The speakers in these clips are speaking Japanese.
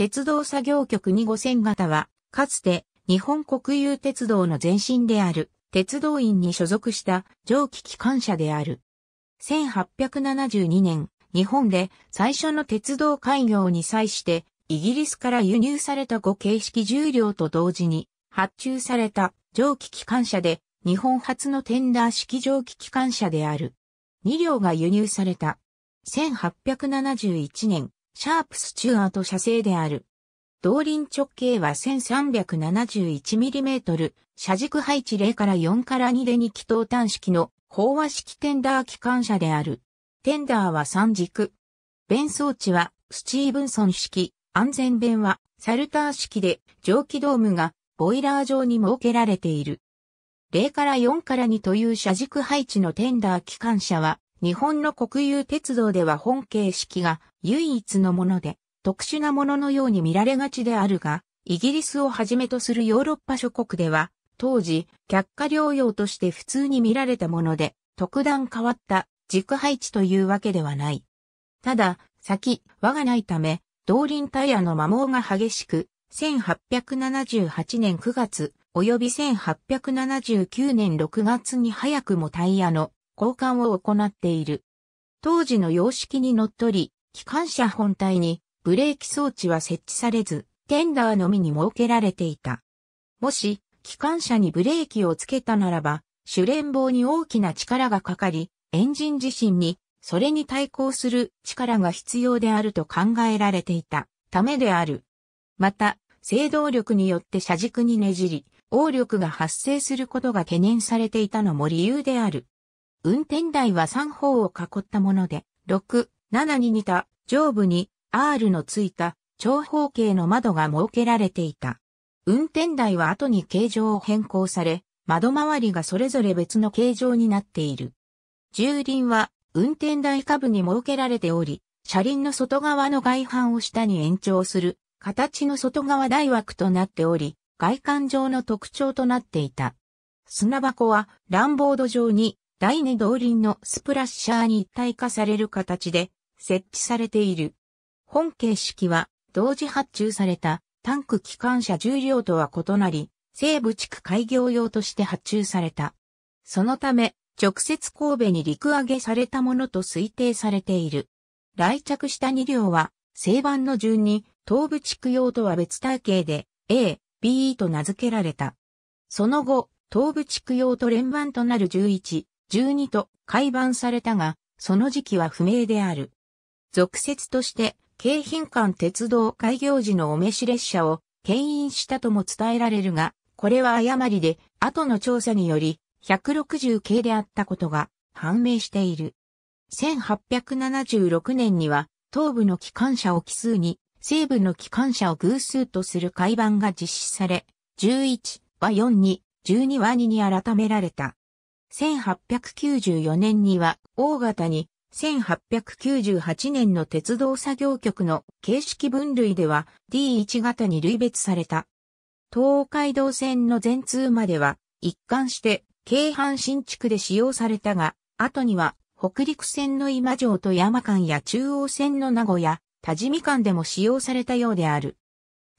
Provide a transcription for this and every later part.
鉄道作業局2 5000型は、かつて日本国有鉄道の前身である鉄道院に所属した蒸気機関車である。1872年、日本で最初の鉄道開業に際して、イギリスから輸入された5形式重量と同時に発注された蒸気機関車で、日本初のテンダー式蒸気機関車である。2両が輸入された。1871年、シャープスチュアート車製である。動輪直径は 1371mm、車軸配置0から4から2で2気筒端式の飽和式テンダー機関車である。テンダーは3軸。弁装置はスチーブンソン式、安全弁はサルター式で蒸気ドームがボイラー状に設けられている。0から4から2という車軸配置のテンダー機関車は日本の国有鉄道では本形式が唯一のもので、特殊なもののように見られがちであるが、イギリスをはじめとするヨーロッパ諸国では、当時、脚下療養として普通に見られたもので、特段変わった軸配置というわけではない。ただ、先、輪がないため、動輪タイヤの摩耗が激しく、1878年9月、及び1879年6月に早くもタイヤの交換を行っている。当時の様式にのっとり、機関車本体にブレーキ装置は設置されず、テンダーのみに設けられていた。もし、機関車にブレーキをつけたならば、主連棒に大きな力がかかり、エンジン自身に、それに対抗する力が必要であると考えられていたためである。また、制動力によって車軸にねじり、応力が発生することが懸念されていたのも理由である。運転台は3方を囲ったもので、6、7に似た上部に R のついた長方形の窓が設けられていた。運転台は後に形状を変更され、窓周りがそれぞれ別の形状になっている。重輪は運転台下部に設けられており、車輪の外側の外板を下に延長する形の外側台枠となっており、外観上の特徴となっていた。砂箱は乱ボード状に第二動輪のスプラッシャーに一体化される形で設置されている。本形式は同時発注されたタンク機関車重量とは異なり、西部地区開業用として発注された。そのため、直接神戸に陸揚げされたものと推定されている。来着した2両は、西番の順に東部地区用とは別体系で A、B と名付けられた。その後、東部地区用と連番となる11、12と改版されたが、その時期は不明である。俗説として、京浜間鉄道開業時のお召し列車を牽引したとも伝えられるが、これは誤りで、後の調査により、160系であったことが判明している。1876年には、東部の機関車を奇数に、西部の機関車を偶数とする改版が実施され、11は4に、12は2に改められた。1894年には大型に、1898年の鉄道作業局の形式分類では D1 型に類別された。東海道線の全通までは一貫して京阪新地区で使用されたが、後には北陸線の今城と山間や中央線の名古屋、多治見間でも使用されたようである。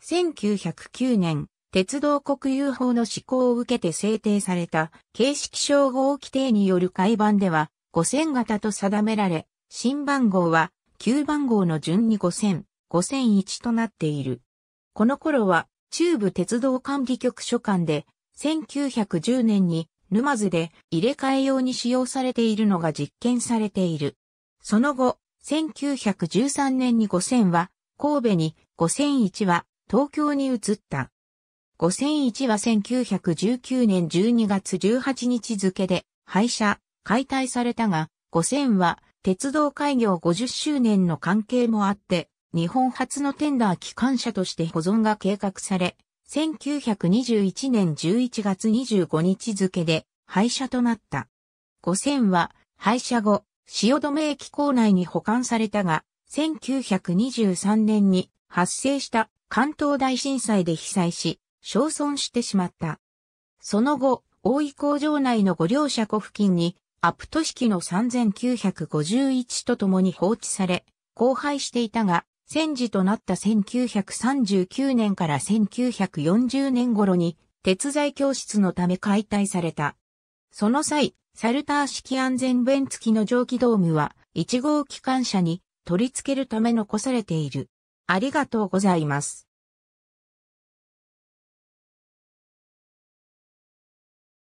1909年、鉄道国有法の施行を受けて制定された形式称号規定による改版では5000型と定められ、新番号は旧番号の順に5000、5001となっている。この頃は中部鉄道管理局所管で1910年に沼津で入れ替え用に使用されているのが実験されている。その後、1913年に5000は神戸に、5001は東京に移った。5001は1919年12月18日付で廃車、解体されたが、5000は鉄道開業50周年の関係もあって、日本初のテンダー機関車として保存が計画され、1921年11月25日付で廃車となった。5000は廃車後、汐留駅構内に保管されたが、1923年に発生した関東大震災で被災し、焼損してしまった。その後、大井工場内の五両車庫付近に、アプト式の3951と共に放置され、荒廃していたが、戦時となった1939年から1940年頃に、鉄材教室のため解体された。その際、サルター式安全弁付きの蒸気ドームは、1号機関車に取り付けるため残されている。ありがとうございます。